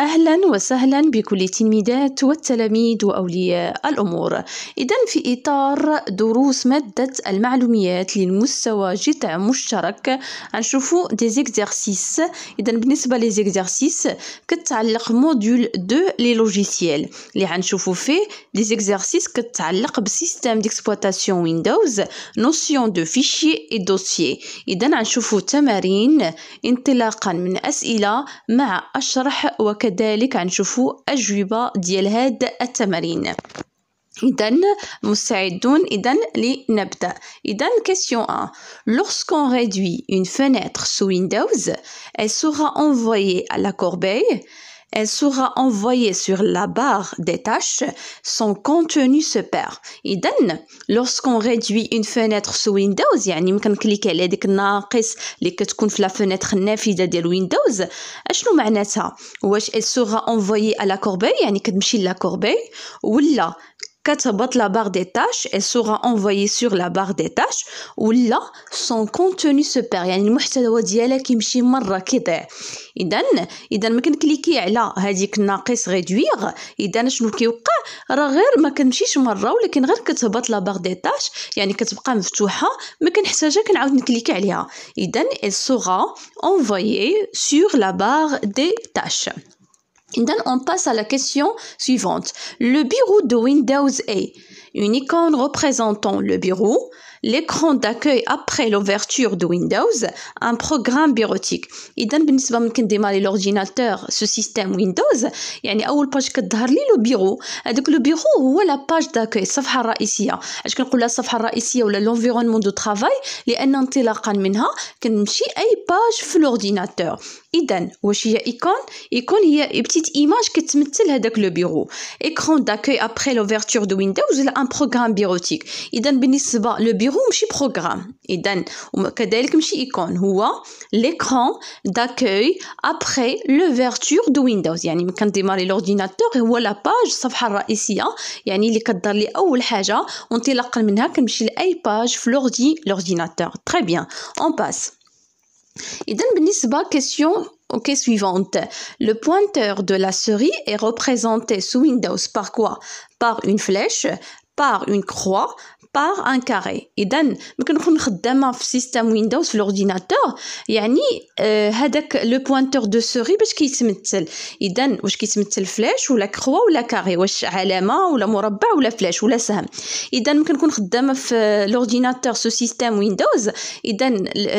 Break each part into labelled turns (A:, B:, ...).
A: أهلا وسهلا بكل التلميذات والتلاميذ وأولياء الأمور إذا في إطار دروس مادة المعلوميات للمستوى جتع مشترك نشوفو دي زيكزارسيس إذا بالنسبة لي زيكزارسيس كتعلق موديول 2 لي لوجيسيال اللي غنشوفو فيه دي زيكزارسيس كتعلق بسيستيم ديكسبلوطاسيون ويندوز نوسيون دو فيشي اي دوسيي إذا غنشوفو تمارين انطلاقا من أسئلة مع أشرح وك وكذلك غنشوفوا اجوبه ديال هاد التمارين question 1 lorsqu'on réduit une fenêtre sous windows elle sera envoyée à la corbeille elle sera envoyée sur la barre des tâches, son contenu se perd. Et lorsqu'on réduit une fenêtre sous Windows, يعني ممكن كليكي على ديك الناقص اللي كتكون في لا fenêtre النافذة ديال Windows, اشنو معناتها؟ واش elle sera envoyée à la corbeille يعني كتمشي لا corbeille ولا كتهبط لا بار دي تاش اي سورا انفويي سور لا بار دي تاش ولا سون كونتوني سوبر يعني المحتوى ديالها كيمشي مره كيضيع اذا اذا ما كنكليكي على هذيك ناقص ريدويغ اذا شنو كيوقع راه غير ما كنمشيش مره ولكن غير كتهبط لا بار دي تاش يعني كتبقى مفتوحه ما كنحتاجها كنعاود نكليكي عليها اذا اي سورا انفويي سور لا بار دي تاش Donc, on passe à la question suivante. Le bureau de Windows est une icône représentant le bureau, l'écran d'accueil après l'ouverture de Windows, un programme bureautique. Et dans le cas où l'ordinateur, ce système Windows, il y a une page qui est le bureau. le bureau ou la page d'accueil, la page principale. Je ce qu'on la page principale, ou l'environnement de travail, les de là qu'on de qu'on page sur l'ordinateur. Iden, où il y a une petite image qui est mise avec le bureau. Écran d'accueil après l'ouverture de Windows, c'est un programme bureautique. Iden, il y a le bureau, c'est le programme. Iden, il y a l'écran d'accueil après l'ouverture de Windows. Il y a les candidates de l'ordinateur et vous voyez la page, ça va ici. Il y a les candidates de l'Ouel Haja, ils ont l'écran d'accueil après l'ouverture Très bien, on passe. Et donc, بالنسبة question suivante. Le pointeur de la série est représenté sous Windows par quoi Par une flèche, par une croix, باغ ان كاري اذا ممكن نكون خدامه في سيستم ويندوز في لورديناتور يعني هذاك لو بوينتور دو سوري باش كيتمثل اذا واش كيتمثل فلاش ولا كخوا ولا كاري واش علامه ولا مربع ولا فلاش ولا سهم اذا ممكن نكون خدامه في لورديناتور سو سيستم ويندوز اذا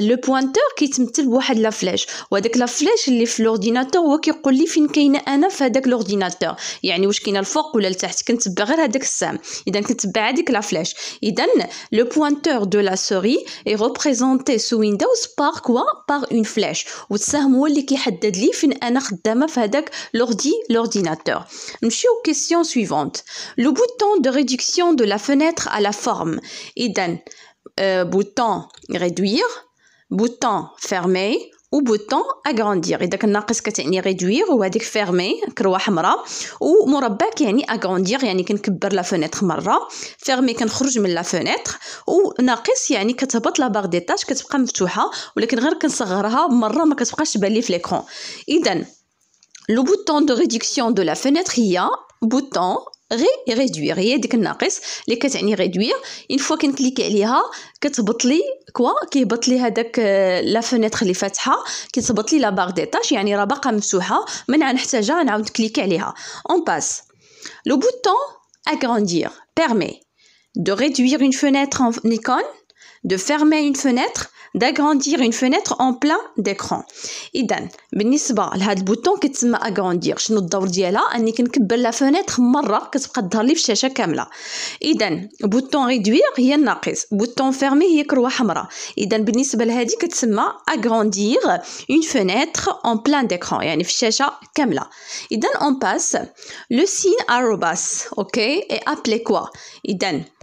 A: لو بوينتور كيتمثل بواحد لا فلاش وهداك لا فلاش اللي في لورديناتور هو كيقول لي فين كاينه انا في هذاك لورديناتور يعني واش كاينه الفوق ولا لتحت كنتبع غير هذاك السهم اذا كنتبع هذيك لا فلاش Idan, le pointeur de la souris est représenté sous Windows par quoi Par une flèche. Ou ça, qui a لي فين انا خدامه l'ordi, l'ordinateur. Monsieur, question suivante. Le bouton de réduction de la fenêtre à la forme. Idan, euh, bouton réduire, bouton fermer, و بوتون اغونديغ اذا كان ناقص كتعني ريدوير وهذيك فيرمي كروه حمراء ومربع كيعني اغونديغ يعني كنكبر لا فونيتغ مره فيرمي كنخرج من لا فونيتر وناقص يعني كتهبط لا باغ ديتاج كتبقى مفتوحه ولكن غير كنصغرها مره ما كتبقاش تبان لي في ليكرون اذا لو بوتون دو ريدكسيون دو لا فونيتغ هي بوتون غي ريدوير هي ديك الناقص اللي كتعني ريدوير اون فوا كنكليكي عليها كتهبط لي كوا كيهبط لي هذاك آه، لا فينيتر اللي فاتحه كتهبط لي لا بار ديتاش يعني راه باقا مفتوحه من غنحتاجها نعاود كليكي عليها اون باس لو بوتون agrandir بيرمي دو ريدوير اون fenêtre نيكون De fermer une fenêtre, d'agrandir une fenêtre en plein d'écran. Et d'un, ben n'y se l'had bouton qui te agrandir. Je n'en d'ordi à la, en n'y qu'un kibbel la fenêtre marra, que ce a d'arriver chez chez Kamla. Et bouton réduire, y'en a prise. Bouton fermer y'a kroahamra. Et d'un, ben n'y se va l'hadi qui te agrandir une fenêtre en plein d'écran. Y'en a chez chez Kamla. Et d'un, on passe le signe arrobas, ok? Et appelez quoi? Et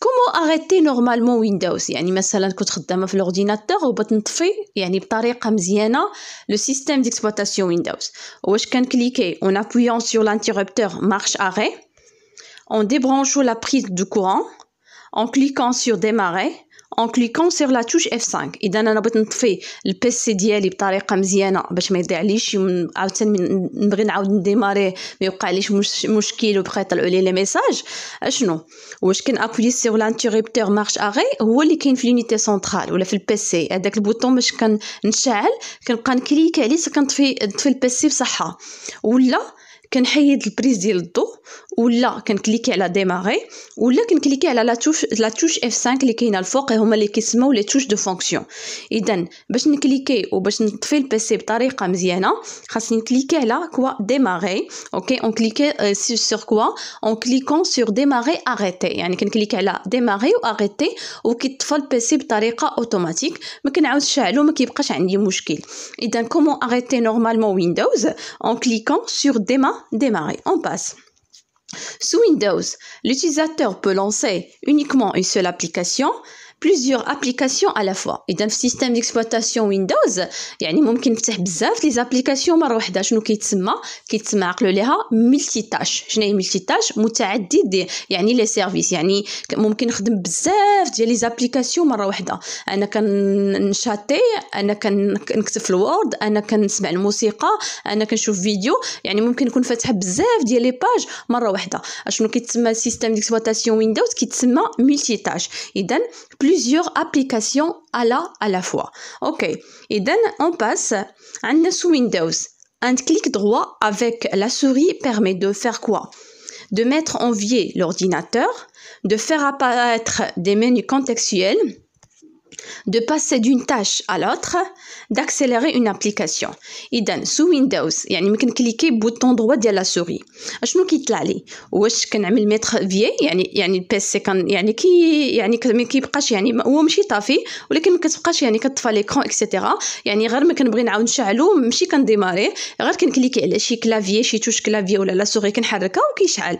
A: Comment arrêter normalement Windows Il à a une image de l'ordinateur, un bouton 3, et il apparaît le système d'exploitation Windows. Je peux cliquer en appuyant sur l'interrupteur marche arrêt, en débranchant la prise de courant, en cliquant sur démarrer. اون كليكون سير لا توش اف 5 اذا انا بغيت نطفي البي سي ديالي بطريقه مزيانه باش ما يضيعليش عاوتاني نبغي نعاود نديماري ما يوقعليش مش مشكل وبقى يطلعوا لي لي ميساج اشنو واش كان ابوي سير لانتيريبتور مارش اغي هو اللي كاين في لونيتي سونترال ولا في البي سي هذاك البوطون باش كنشعل كنبقى نكليك عليه كنطفي نطفي البي سي بصحه ولا كنحيد البريز ديال الضو ولا كنكليكي على ديماري ولا كنكليكي على لا توش لا توش اف 5 اللي كاينه الفوق هما اللي كيسموا لي توش دو فونكسيون اذا باش نكليكي وباش نطفي البيسي بطريقه مزيانه خاصني نكليكي على كوا ديماري اوكي اون كليكي سور كوا اون كليكون سور ديماري اريتي يعني كنكليكي على ديماري واريتي وكيطفى البيسي بطريقه اوتوماتيك ما كنعاودش نشعلو ما كيبقاش عندي مشكل اذا كومون اريتي نورمالمون ويندوز اون كليكون سور ديماري démarrer. On passe. Sous Windows, l'utilisateur peut lancer uniquement une seule application بليزيور ابليكاسيون على فوا اذا في سيستم ديكسبلوطاسيون ويندوز يعني ممكن نفتح بزاف لي زابليكاسيون مره واحده شنو كيتسمى كيتسمى عقلوا ليها ملتي تاش شنو هي ملتي تاش متعدد يعني لي سيرفيس يعني ممكن نخدم بزاف ديال لي زابليكاسيون مره واحده انا كنشاتي انا كنكتب في الوورد انا كنسمع الموسيقى انا كنشوف فيديو يعني ممكن نكون فاتحه بزاف ديال لي باج مره واحده شنو كيتسمى سيستم ديكسبلوطاسيون ويندوز كيتسمى ملتي تاش اذا plusieurs applications à la, à la fois. OK. Et d'un on passe à Windows. Un clic droit avec la souris permet de faire quoi De mettre en vie l'ordinateur, de faire apparaître des menus contextuels, de passer d'une tâche à l'autre, d'accélérer une application. Donc, sous Windows يعني ممكن كليكي بوطون دروا ديال لا سوري شنو كيطلع لي واش كنعمل ميتر في يعني يعني البيسي كان يعني كي يعني ما كيبقاش يعني هو ماشي طافي ولكن ما كتبقاش يعني faire, اكسيتيرا يعني غير ما كنبغي نعاود نشعلو ماشي كنديماري غير كنكليكي على شي شي توش ولا لا سوري كنحركها وكيشعل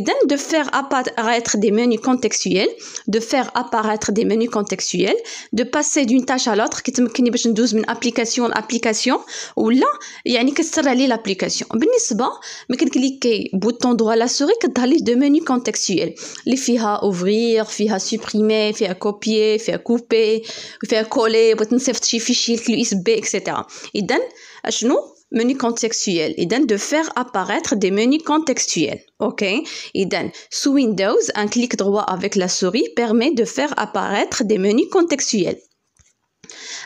A: Donc, de faire apparaître des menus contextuels, de faire apparaître des menus contextuels, دو باسي دون تاش على لوطخ كتمكنني باش ندوز من ابليكاسيون لابليكاسيون ولا يعني كتسر علي لابليكاسيون بالنسبه ملي كنكليكي بوطون دوا لا سوري كتظهر لي دو منيو كونتكستويل اللي فيها اوفرير فيها سوبريمي فيها كوبيي فيها كوبي فيها كولي بغيت نصيفط شي فيشير في الاس بي اكسيتيرا اذا اشنو Menu contextuel, et de faire apparaître des menus contextuels. OK Et sous Windows, un clic droit avec la souris permet de faire apparaître des menus contextuels.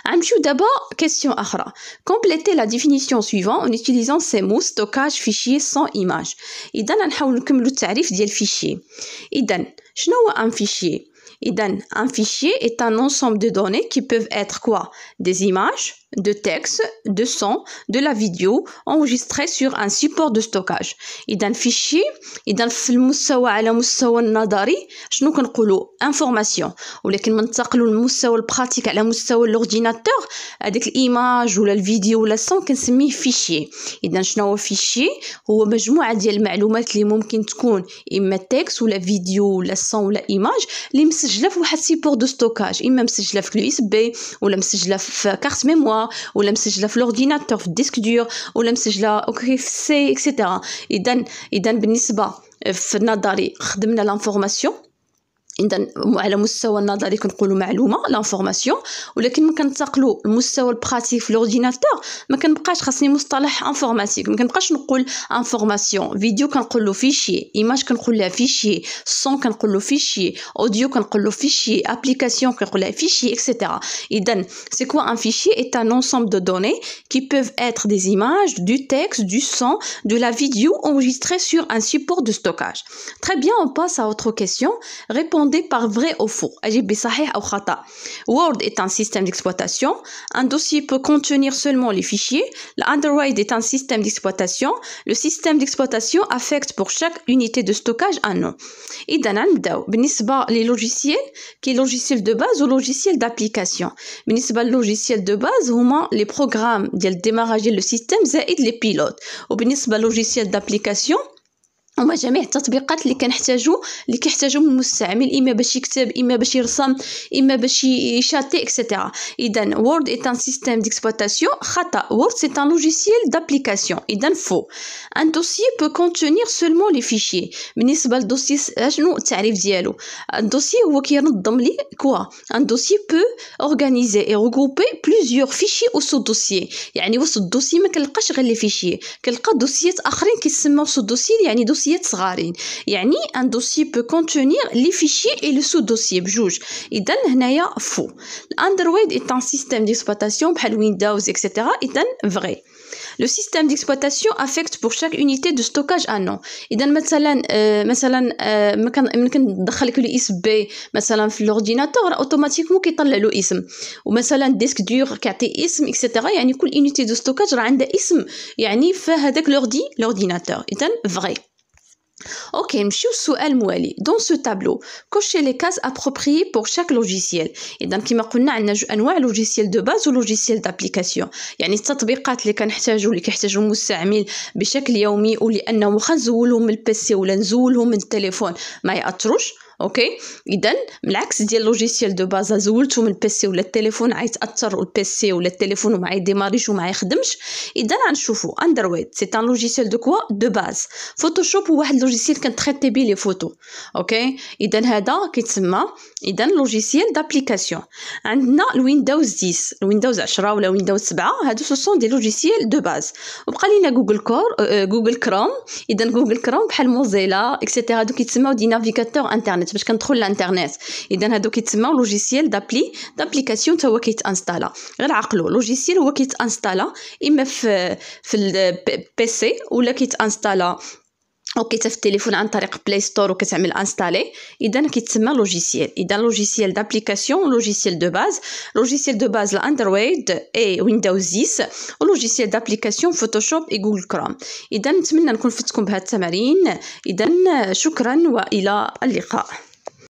A: Amchou d'abord, question Ahra. Complétez la définition suivante en utilisant ces mots stockage fichier sans image. et نحاولكم le fichier. شنو un fichier iden, un fichier est un ensemble de données qui peuvent être quoi Des images, de texte, de son, de la vidéo enregistrée sur un support de stockage. Et le fichier إذا في المستوى على مستوى النظري شنو كنقولوا information ولكن ننتقلوا للمستوى البراتيك على مستوى fichier ». Et ولا الفيديو ولا il كنسميه فيشي شنو هو فيشي هو مجموعة ديال المعلومات اللي ممكن تكون إما ولا فيديو ولا ولا مسجله في لورديناتور في الديسك دور ولا مسجله اوكي في سي اكسيتيرا اذا اذا بالنسبه في نظري خدمنا لانفورماسيون et dans au niveau du niveau on dit le معلومه l'information mais quand on passe au niveau pratique sur l'ordinateur on n'a plus besoin du terme informatique on n'a plus besoin de dire information vidéo on dit fichier image on dit fichier son on dit fichier audio on dit fichier application on dit fichier et cetera et donc c'est quoi un fichier C'est un ensemble de données qui peuvent être des images du texte du son de la vidéo enregistrée sur un support de stockage très bien on passe à autre question répond par vrai ou faux. Word est un système d'exploitation. Un dossier peut contenir seulement les fichiers. L'Android est un système d'exploitation. Le système d'exploitation affecte pour chaque unité de stockage un nom. Et les logiciels, qui est logiciel de base ou logiciel d'application. le logiciel de base, les programmes de démarrage le système, et les pilotes. Au logiciel d'application, هما جميع التطبيقات اللي كنحتاجو اللي من المستعمل اما باش يكتب اما باش يرسم اما باش يشاتي اكسيتيرا اذا وورد اي ان سيستيم ديكسبلوطاسيون خطا وورد سي ان لوجيسييل دابليكاسيون اذا فو ان دوسي بو كونتينير سولمون لي فيشي بالنسبه للدوسي شنو التعريف ديالو الدوسي هو كينظم لي كوا ان دوسي بو اورغانيزي اي روغوبي بليزيور فيشي او سو دوسي يعني وسط الدوسي ما كنلقاش غير لي فيشي كنلقى دوسيات اخرين كيسموا سو دوسي يعني دوسي دوسيات صغارين يعني ان دوسي بو كونتينير لي فيشي اي لو سو دوسي بجوج اذا هنايا فو الاندرويد اي تان سيستيم ديكسبلواتاسيون بحال ويندوز اكسيتيرا اذا فري Le système d'exploitation affecte pour chaque unité de stockage un nom. Et إذا مثلا مثلا ممكن ممكن تدخل لك الاسم بي مثلا في الاورديناتور اوتوماتيكمون كيطلع له اسم ومثلا ديسك دور كيعطي اسم اكسيتيرا يعني كل unité de stockage راه عندها اسم يعني في هذاك l'ordi l'ordinateur. Et dans vrai. Ok, نمشيو السؤال الموالي دون سو تابلو كوشي لي كاز ابروبريي بور شاك لوجيسيال اذا كما قلنا عندنا انواع لوجيسيال دو باز ولوجيسيال دابليكاسيون يعني التطبيقات اللي كنحتاجو اللي كيحتاجو المستعمل بشكل يومي ولانه واخا نزولهم من البيسي ولا نزولهم من التليفون ما ياثروش اوكي اذا العكس ديال لوجيسيال دو بازا زولتو من البيسي ولا التليفون عيتاثر البيسي ولا التليفون وما يديماريش وما يخدمش اذا غنشوفو اندرويد سي ان لوجيسيال دو كوا دو باز فوتوشوب هو واحد لوجيسيال كنتريتي بيه لي فوتو اوكي اذا هذا كيتسمى اذا لوجيسيال دابليكاسيون عندنا الويندوز 10 الويندوز 10 ولا ويندوز 7 هادو سو سون دي لوجيسيال دو باز وبقى لينا جوجل كور آه، جوجل كروم اذا جوجل كروم بحال موزيلا اكسيتيرا هادو كيتسموا دي نافيغاتور انترنت باش كندخل للانترنيت اذا هادو كيتسماو لوجيسيال دابلي دابليكاسيون تا هو كيتانستالا غير عقلو لوجيسيال هو كيتانستالا اما في في البي سي ولا كيتانستالا وكيتا في التليفون عن طريق بلاي ستور وكتعمل انستالي اذا كيتسمى لوجيسيال اذا لوجيسيال دابليكاسيون لوجيسيال دو باز لوجيسيال دو باز لاندرويد اي ويندوز 10 ولوجيسيال دابليكاسيون فوتوشوب اي جوجل كروم اذا نتمنى نكون فدتكم بهاد التمارين اذا شكرا والى اللقاء